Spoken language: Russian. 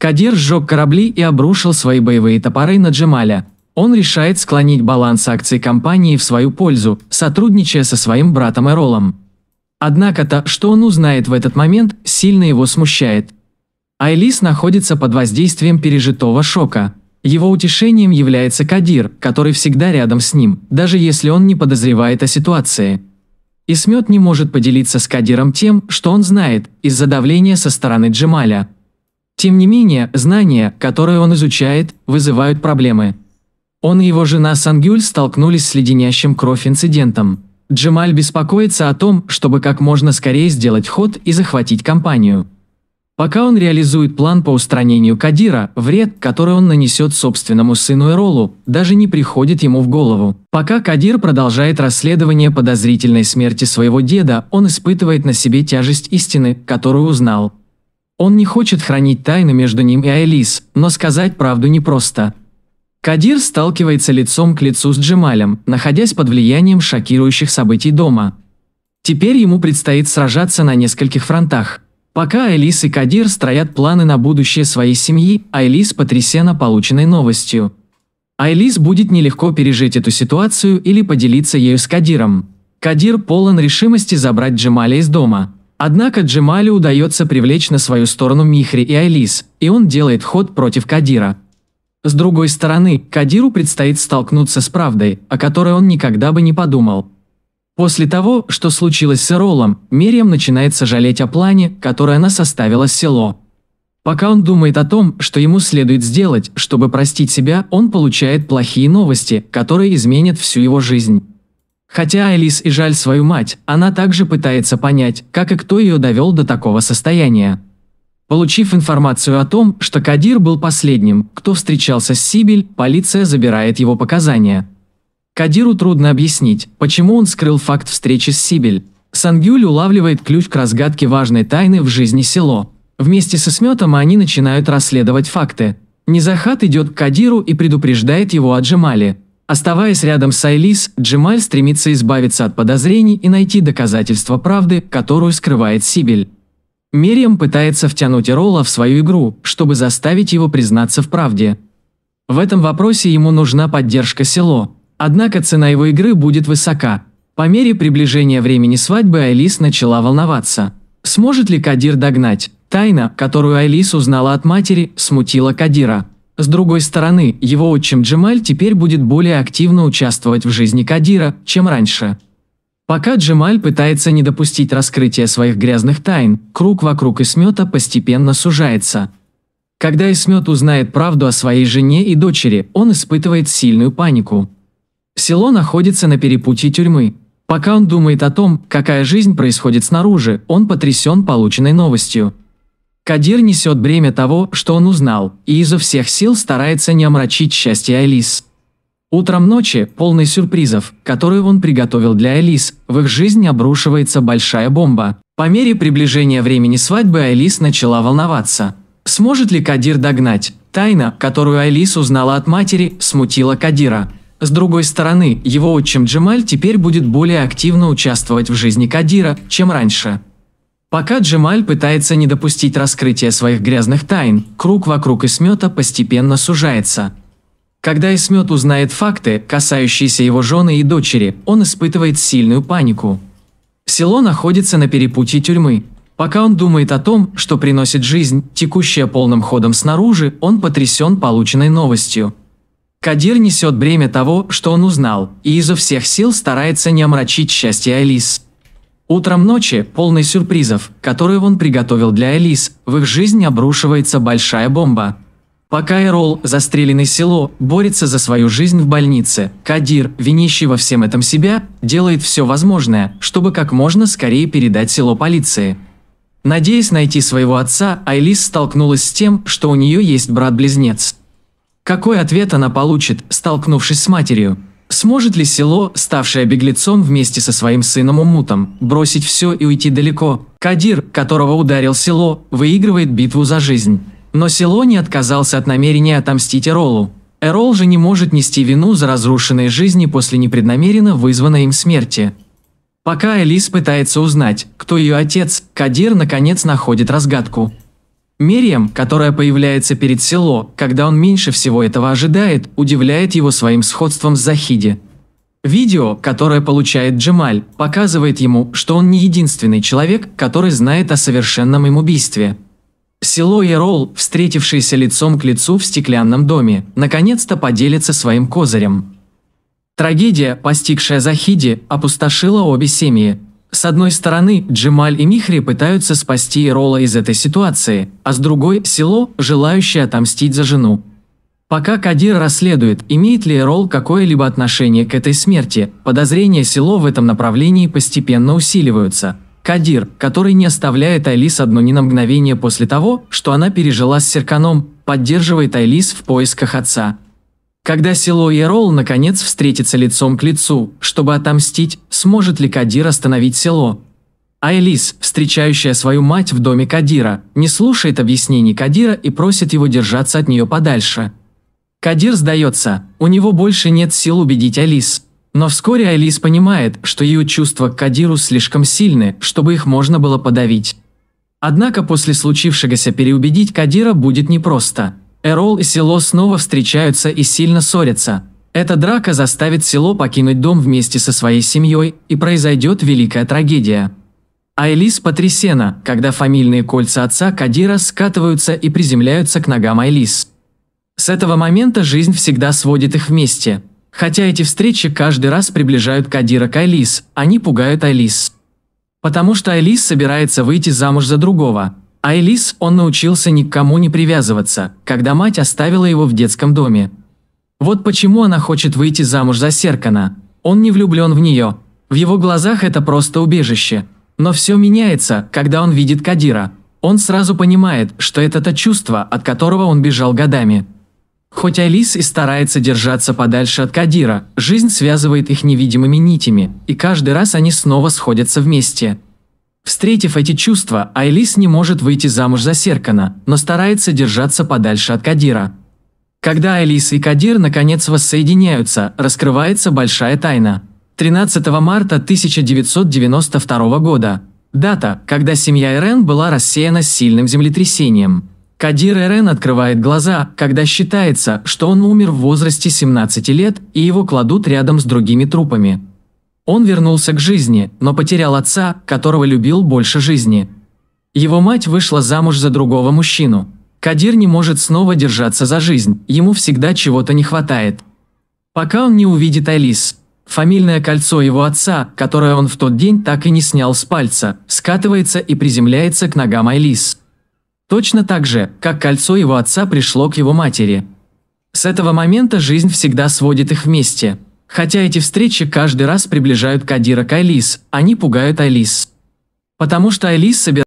Кадир сжег корабли и обрушил свои боевые топоры на Джемаля. Он решает склонить баланс акций компании в свою пользу, сотрудничая со своим братом Эролом. Однако то, что он узнает в этот момент, сильно его смущает. Айлис находится под воздействием пережитого шока. Его утешением является Кадир, который всегда рядом с ним, даже если он не подозревает о ситуации. Исмет не может поделиться с Кадиром тем, что он знает, из-за давления со стороны Джемаля. Тем не менее, знания, которые он изучает, вызывают проблемы. Он и его жена Сангюль столкнулись с леденящим кровь инцидентом. Джемаль беспокоится о том, чтобы как можно скорее сделать ход и захватить компанию. Пока он реализует план по устранению Кадира, вред, который он нанесет собственному сыну Эролу, даже не приходит ему в голову. Пока Кадир продолжает расследование подозрительной смерти своего деда, он испытывает на себе тяжесть истины, которую узнал. Он не хочет хранить тайну между ним и Айлис, но сказать правду непросто. Кадир сталкивается лицом к лицу с Джемалем, находясь под влиянием шокирующих событий дома. Теперь ему предстоит сражаться на нескольких фронтах. Пока Айлис и Кадир строят планы на будущее своей семьи, Айлис потрясена полученной новостью. Айлис будет нелегко пережить эту ситуацию или поделиться ею с Кадиром. Кадир полон решимости забрать Джемаля из дома – Однако Джемалю удается привлечь на свою сторону Михри и Алис, и он делает ход против Кадира. С другой стороны, Кадиру предстоит столкнуться с правдой, о которой он никогда бы не подумал. После того, что случилось с Эролом, Мерием начинает сожалеть о плане, который она составила с село. Пока он думает о том, что ему следует сделать, чтобы простить себя, он получает плохие новости, которые изменят всю его жизнь. Хотя Алис и жаль свою мать, она также пытается понять, как и кто ее довел до такого состояния. Получив информацию о том, что Кадир был последним, кто встречался с Сибель, полиция забирает его показания. Кадиру трудно объяснить, почему он скрыл факт встречи с Сибель. Сангюль улавливает ключ к разгадке важной тайны в жизни село. Вместе со Сметом они начинают расследовать факты. Низахат идет к Кадиру и предупреждает его о Джемале, Оставаясь рядом с Айлис, Джималь стремится избавиться от подозрений и найти доказательства правды, которую скрывает Сибель. Мериам пытается втянуть Ролла в свою игру, чтобы заставить его признаться в правде. В этом вопросе ему нужна поддержка село, однако цена его игры будет высока. По мере приближения времени свадьбы Айлис начала волноваться. Сможет ли Кадир догнать? Тайна, которую Айлис узнала от матери, смутила Кадира. С другой стороны, его отчим Джемаль теперь будет более активно участвовать в жизни Кадира, чем раньше. Пока Джемаль пытается не допустить раскрытия своих грязных тайн, круг вокруг Исмета постепенно сужается. Когда Исмет узнает правду о своей жене и дочери, он испытывает сильную панику. Село находится на перепутье тюрьмы. Пока он думает о том, какая жизнь происходит снаружи, он потрясен полученной новостью. Кадир несет бремя того, что он узнал, и изо всех сил старается не омрачить счастье Алис. Утром ночи, полной сюрпризов, которые он приготовил для Алис, в их жизнь обрушивается большая бомба. По мере приближения времени свадьбы Алис начала волноваться. Сможет ли Кадир догнать? Тайна, которую Алис узнала от матери, смутила Кадира. С другой стороны, его отчим Джемаль теперь будет более активно участвовать в жизни Кадира, чем раньше. Пока Джемаль пытается не допустить раскрытия своих грязных тайн, круг вокруг Исмета постепенно сужается. Когда Исмет узнает факты, касающиеся его жены и дочери, он испытывает сильную панику. Село находится на перепутье тюрьмы. Пока он думает о том, что приносит жизнь, текущая полным ходом снаружи, он потрясен полученной новостью. Кадир несет бремя того, что он узнал, и изо всех сил старается не омрачить счастье Алис. Утром ночи, полной сюрпризов, которые он приготовил для Элис, в их жизнь обрушивается большая бомба. Пока Эрол, застреленный село, борется за свою жизнь в больнице, Кадир, винящий во всем этом себя, делает все возможное, чтобы как можно скорее передать село полиции. Надеясь найти своего отца, Айлис столкнулась с тем, что у нее есть брат-близнец. Какой ответ она получит, столкнувшись с матерью? Сможет ли село, ставшее беглецом вместе со своим сыном Умутом, бросить все и уйти далеко? Кадир, которого ударил село, выигрывает битву за жизнь. Но село не отказался от намерения отомстить Эролу. Эрол же не может нести вину за разрушенные жизни после непреднамеренно вызванной им смерти. Пока Элис пытается узнать, кто ее отец, Кадир наконец находит разгадку. Мерьям, которая появляется перед село, когда он меньше всего этого ожидает, удивляет его своим сходством с Захиди. Видео, которое получает Джемаль, показывает ему, что он не единственный человек, который знает о совершенном им убийстве. Село и Ролл, встретившиеся лицом к лицу в стеклянном доме, наконец-то поделятся своим козырем. Трагедия, постигшая Захиди, опустошила обе семьи, с одной стороны, Джималь и Михри пытаются спасти Рола из этой ситуации, а с другой – село, желающее отомстить за жену. Пока Кадир расследует, имеет ли Ролл какое-либо отношение к этой смерти, подозрения село в этом направлении постепенно усиливаются. Кадир, который не оставляет Айлис одну ни на мгновение после того, что она пережила с Серканом, поддерживает Айлис в поисках отца, когда село Ерол наконец встретится лицом к лицу, чтобы отомстить, сможет ли Кадир остановить село? Айлис, встречающая свою мать в доме Кадира, не слушает объяснений Кадира и просит его держаться от нее подальше. Кадир сдается, у него больше нет сил убедить Айлис. Но вскоре Айлис понимает, что ее чувства к Кадиру слишком сильны, чтобы их можно было подавить. Однако после случившегося переубедить Кадира будет непросто – Эрол и Село снова встречаются и сильно ссорятся. Эта драка заставит Село покинуть дом вместе со своей семьей, и произойдет великая трагедия. Айлис потрясена, когда фамильные кольца отца Кадира скатываются и приземляются к ногам Айлис. С этого момента жизнь всегда сводит их вместе. Хотя эти встречи каждый раз приближают Кадира к Айлис, они пугают Айлис. Потому что Айлис собирается выйти замуж за другого, Айлис он научился никому не привязываться, когда мать оставила его в детском доме. Вот почему она хочет выйти замуж за Серкана. Он не влюблен в нее. В его глазах это просто убежище. Но все меняется, когда он видит Кадира. Он сразу понимает, что это то чувство, от которого он бежал годами. Хоть Алис и старается держаться подальше от Кадира, жизнь связывает их невидимыми нитями, и каждый раз они снова сходятся вместе. Встретив эти чувства, Айлис не может выйти замуж за Серкана, но старается держаться подальше от Кадира. Когда Айлис и Кадир наконец воссоединяются, раскрывается большая тайна. 13 марта 1992 года. Дата, когда семья Эрен была рассеяна сильным землетрясением. Кадир Эрен открывает глаза, когда считается, что он умер в возрасте 17 лет, и его кладут рядом с другими трупами. Он вернулся к жизни, но потерял отца, которого любил больше жизни. Его мать вышла замуж за другого мужчину. Кадир не может снова держаться за жизнь, ему всегда чего-то не хватает. Пока он не увидит Алис, фамильное кольцо его отца, которое он в тот день так и не снял с пальца, скатывается и приземляется к ногам Алис. Точно так же, как кольцо его отца пришло к его матери. С этого момента жизнь всегда сводит их вместе – Хотя эти встречи каждый раз приближают Кадира к Алис, они пугают Алис, Потому что Алис собирается